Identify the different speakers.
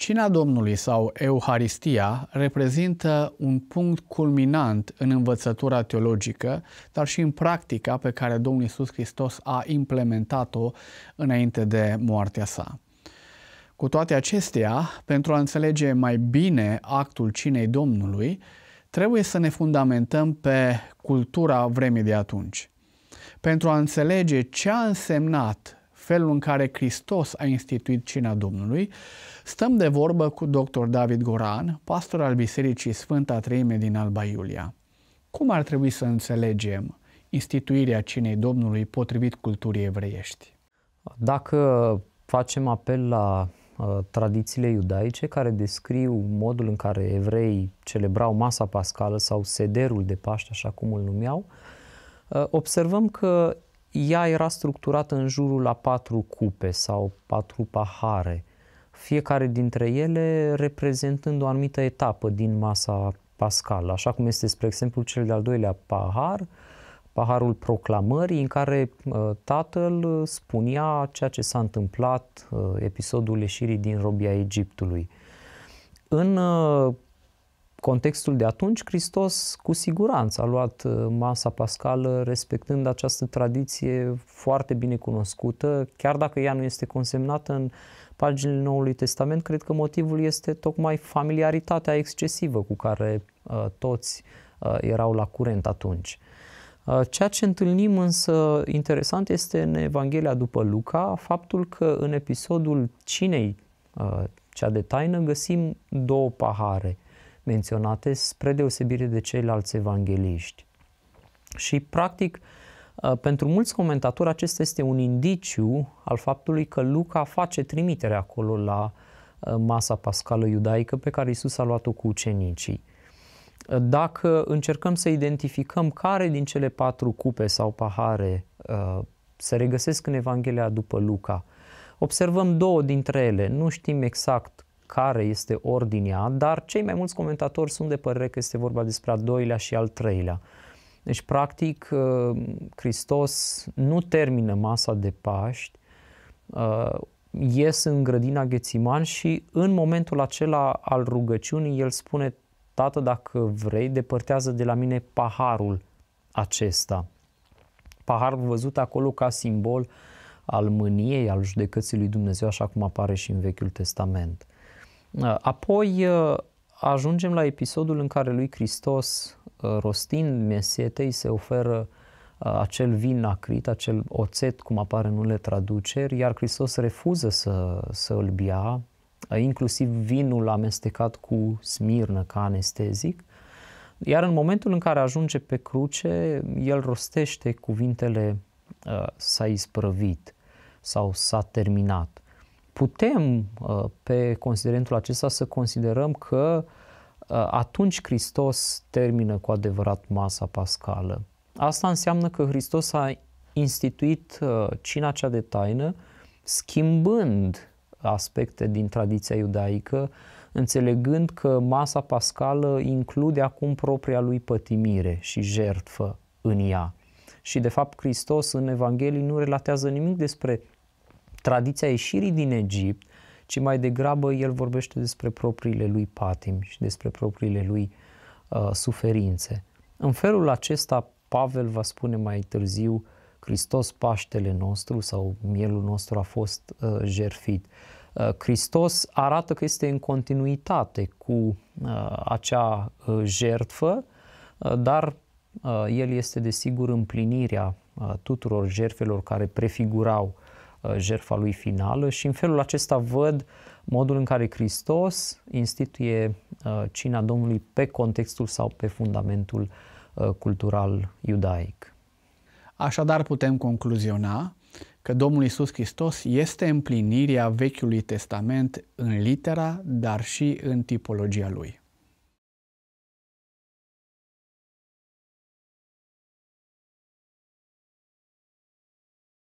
Speaker 1: Cina Domnului sau Euharistia reprezintă un punct culminant în învățătura teologică, dar și în practica pe care Domnul Isus Hristos a implementat-o înainte de moartea sa. Cu toate acestea, pentru a înțelege mai bine actul cinei Domnului, trebuie să ne fundamentăm pe cultura vremii de atunci. Pentru a înțelege ce a însemnat felul în care Hristos a instituit cina Domnului, stăm de vorbă cu dr. David Goran, pastor al Bisericii Sfânta Treime din Alba Iulia. Cum ar trebui să înțelegem instituirea cinei Domnului potrivit culturii evreiești? Dacă facem apel la uh,
Speaker 2: tradițiile iudaice care descriu modul în care evrei celebrau masa pascală sau sederul de Paște, așa cum îl numeau, uh, observăm că ea era structurată în jurul la patru cupe sau patru pahare, fiecare dintre ele reprezentând o anumită etapă din masa pascală, așa cum este, spre exemplu, cel de-al doilea pahar, paharul proclamării, în care uh, tatăl uh, spunea ceea ce s-a întâmplat, uh, episodul ieșirii din robia Egiptului. În uh, contextul de atunci, Hristos cu siguranță a luat uh, masa pascală respectând această tradiție foarte bine cunoscută, chiar dacă ea nu este consemnată în paginile Noului Testament, cred că motivul este tocmai familiaritatea excesivă cu care uh, toți uh, erau la curent atunci. Uh, ceea ce întâlnim însă interesant este în Evanghelia după Luca faptul că în episodul cinei, uh, cea de taină, găsim două pahare – menționate, spre deosebire de ceilalți evangeliști. Și, practic, uh, pentru mulți comentatori acesta este un indiciu al faptului că Luca face trimitere acolo la uh, masa pascală iudaică pe care Isus a luat-o cu ucenicii. Uh, dacă încercăm să identificăm care din cele patru cupe sau pahare se regăsesc în Evanghelia după Luca, observăm două dintre ele. Nu știm exact care este ordinea, dar cei mai mulți comentatori sunt de părere că este vorba despre al doilea și al treilea. Deci, practic, uh, Hristos nu termină masa de Paști, uh, ies în grădina Ghețiman și în momentul acela al rugăciunii el spune, Tată, dacă vrei, depărtează de la mine paharul acesta. Paharul văzut acolo ca simbol al mâniei, al judecății lui Dumnezeu, așa cum apare și în Vechiul Testament. Apoi uh, ajungem la episodul în care lui Hristos, uh, rostind mesietei, se oferă uh, acel vin acrit, acel oțet, cum apare în unele traduceri, iar Hristos refuză să, să îl bea, inclusiv vinul amestecat cu smirnă ca anestezic. Iar în momentul în care ajunge pe cruce, el rostește cuvintele s-a isprăvit sau s-a terminat putem uh, pe considerentul acesta să considerăm că uh, atunci Hristos termină cu adevărat masa pascală. Asta înseamnă că Hristos a instituit uh, cina cea de taină schimbând aspecte din tradiția iudaică, înțelegând că masa pascală include acum propria lui pătimire și jertfă în ea. Și de fapt Hristos în Evanghelie nu relatează nimic despre tradiția ieșirii din Egipt, ci mai degrabă el vorbește despre propriile lui patim și despre propriile lui uh, suferințe. În felul acesta, Pavel va spune mai târziu, Hristos Paștele nostru sau mielul nostru a fost uh, jerfit. Uh, Hristos arată că este în continuitate cu uh, acea uh, jertfă, uh, dar uh, el este desigur împlinirea uh, tuturor jertfelor care prefigurau uh, Uh, jertfa lui finală și în felul acesta văd modul în care Hristos instituie uh, cina Domnului pe contextul sau pe fundamentul uh, cultural
Speaker 1: iudaic. Așadar putem concluziona că Domnul Isus Hristos este împlinirea Vechiului Testament în litera, dar și în tipologia lui.